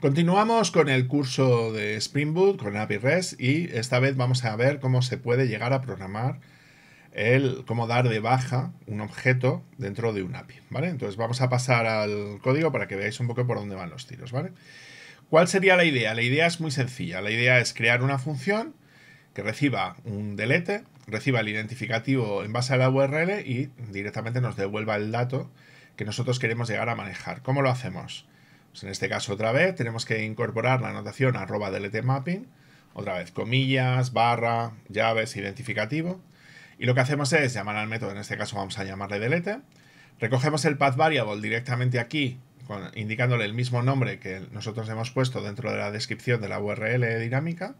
Continuamos con el curso de Spring Boot, con API REST, y esta vez vamos a ver cómo se puede llegar a programar el cómo dar de baja un objeto dentro de un API, ¿vale? Entonces vamos a pasar al código para que veáis un poco por dónde van los tiros, ¿vale? ¿Cuál sería la idea? La idea es muy sencilla. La idea es crear una función que reciba un delete, reciba el identificativo en base a la URL y directamente nos devuelva el dato que nosotros queremos llegar a manejar. ¿Cómo lo hacemos? Pues en este caso otra vez tenemos que incorporar la anotación arroba delete mapping, otra vez comillas, barra, llaves, identificativo. Y lo que hacemos es llamar al método, en este caso vamos a llamarle delete. Recogemos el path variable directamente aquí, indicándole el mismo nombre que nosotros hemos puesto dentro de la descripción de la URL dinámica.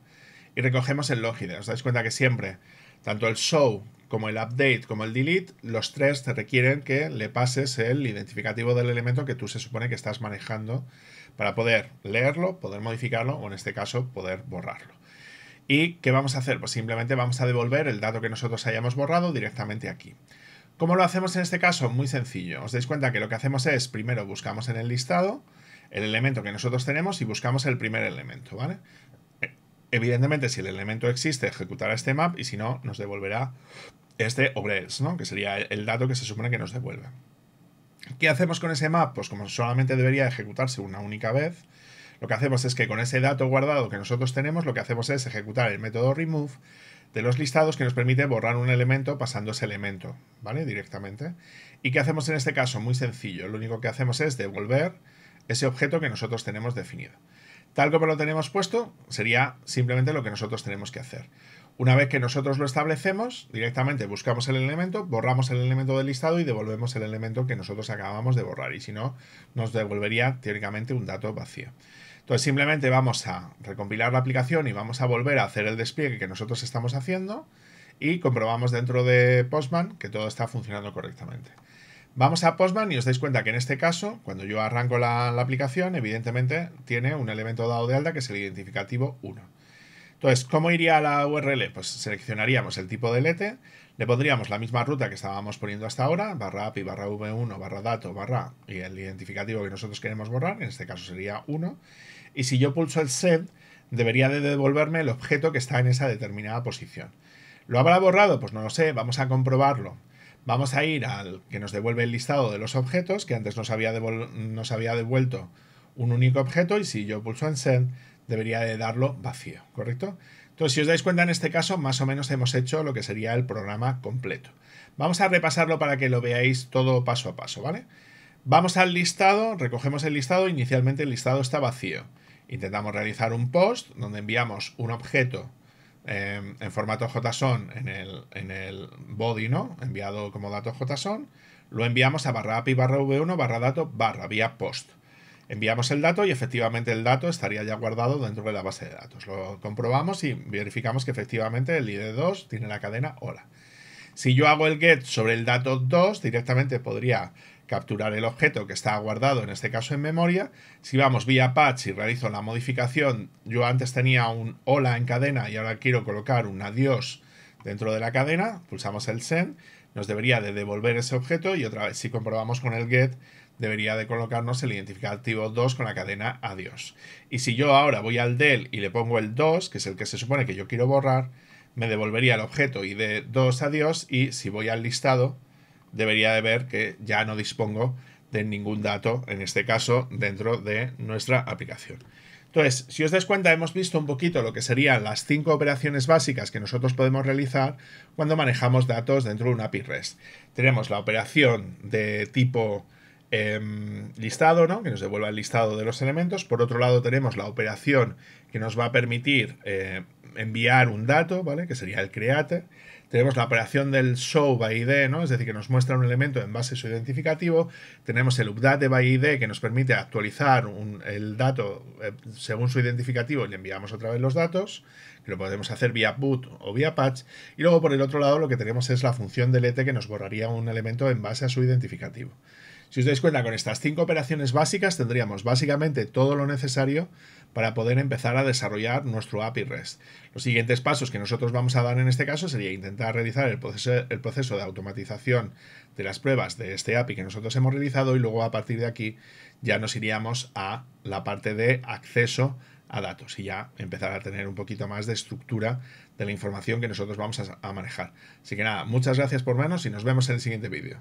Y recogemos el logide. Os dais cuenta que siempre, tanto el show como el update, como el delete, los tres te requieren que le pases el identificativo del elemento que tú se supone que estás manejando para poder leerlo, poder modificarlo o en este caso poder borrarlo. ¿Y qué vamos a hacer? Pues simplemente vamos a devolver el dato que nosotros hayamos borrado directamente aquí. ¿Cómo lo hacemos en este caso? Muy sencillo. Os dais cuenta que lo que hacemos es, primero buscamos en el listado el elemento que nosotros tenemos y buscamos el primer elemento, eh, Evidentemente, si el elemento existe, ejecutará este map y si no, nos devolverá este ¿no? que sería el dato que se supone que nos devuelve. ¿Qué hacemos con ese map? Pues como solamente debería ejecutarse una única vez, lo que hacemos es que con ese dato guardado que nosotros tenemos, lo que hacemos es ejecutar el método remove de los listados que nos permite borrar un elemento pasando ese elemento, ¿vale? Directamente. ¿Y qué hacemos en este caso? Muy sencillo, lo único que hacemos es devolver ese objeto que nosotros tenemos definido. Tal como lo tenemos puesto, sería simplemente lo que nosotros tenemos que hacer. Una vez que nosotros lo establecemos, directamente buscamos el elemento, borramos el elemento del listado y devolvemos el elemento que nosotros acabamos de borrar. Y si no, nos devolvería teóricamente un dato vacío. Entonces simplemente vamos a recompilar la aplicación y vamos a volver a hacer el despliegue que nosotros estamos haciendo y comprobamos dentro de Postman que todo está funcionando correctamente. Vamos a Postman y os dais cuenta que en este caso, cuando yo arranco la, aplicación, evidentemente tiene un elemento dado de alta que es el identificativo 1. Entonces, ¿cómo iría la URL? Pues seleccionaríamos el tipo de lete, le pondríamos la misma ruta que estábamos poniendo hasta ahora, barra API, barra V1, barra dato, barra y el identificativo que nosotros queremos borrar, en este caso sería 1. Y si yo pulso el set, debería de devolverme el objeto que está en esa determinada posición. ¿Lo habrá borrado? Pues no lo sé, vamos a comprobarlo. Vamos a ir al que nos devuelve el listado de los objetos, que antes nos había, nos había devuelto un único objeto y si yo pulso en send debería de darlo vacío, ¿correcto? Entonces, si os dais cuenta, en este caso más o menos hemos hecho lo que sería el programa completo. Vamos a repasarlo para que lo veáis todo paso a paso, ¿vale? Vamos al listado, recogemos el listado, inicialmente el listado está vacío. Intentamos realizar un post donde enviamos un objeto Em, en formato JSON en el, en el body, ¿no? Enviado como dato JSON, lo enviamos a barra API barra V1 barra dato barra vía post. Enviamos el dato y efectivamente el dato estaría ya guardado dentro de la base de datos. Lo comprobamos y verificamos que efectivamente el ID2 tiene la cadena hola. Si yo hago el get sobre el dato 2, directamente podría capturar el objeto que está guardado, en este caso en memoria. Si vamos vía patch y realizo la modificación, yo antes tenía un hola en cadena y ahora quiero colocar un adiós dentro de la cadena, pulsamos el send, nos debería de devolver ese objeto y otra vez si comprobamos con el get debería de colocarnos el identificativo 2 con la cadena adiós. Y si yo ahora voy al del y le pongo el 2, que es el que se supone que yo quiero borrar, me devolvería el objeto y de 2 adiós y si voy al listado debería de ver que ya no dispongo de ningún dato, en este caso, dentro de nuestra aplicación. Entonces, si os dais cuenta, hemos visto un poquito lo que serían las cinco operaciones básicas que nosotros podemos realizar cuando manejamos datos dentro de una API REST. Tenemos la operación de tipo em, listado, ¿no? que nos devuelva el listado de los elementos. Por otro lado, tenemos la operación que nos va a permitir eh, enviar un dato, ¿vale? que sería el create. Tenemos la operación del show by ID, ¿no? es decir, que nos muestra un elemento en base a su identificativo. Tenemos el update by ID que nos permite actualizar el dato eh, según su identificativo y le enviamos otra vez los datos, que lo podemos hacer vía boot o vía patch. Y luego por el otro lado lo que tenemos es la función delete que nos borraría un elemento en base a su identificativo. Si os dais cuenta, con estas cinco operaciones básicas tendríamos básicamente todo lo necesario para poder empezar a desarrollar nuestro API REST. Los siguientes pasos que nosotros vamos a dar en este caso sería intentar realizar el proceso, el proceso de automatización de las pruebas de este API que nosotros hemos realizado y luego a partir de aquí ya nos iríamos a la parte de acceso a datos y ya empezar a tener un poquito más de estructura de la información que nosotros vamos a, a manejar. Así que nada, muchas gracias por vernos y nos vemos en el siguiente vídeo.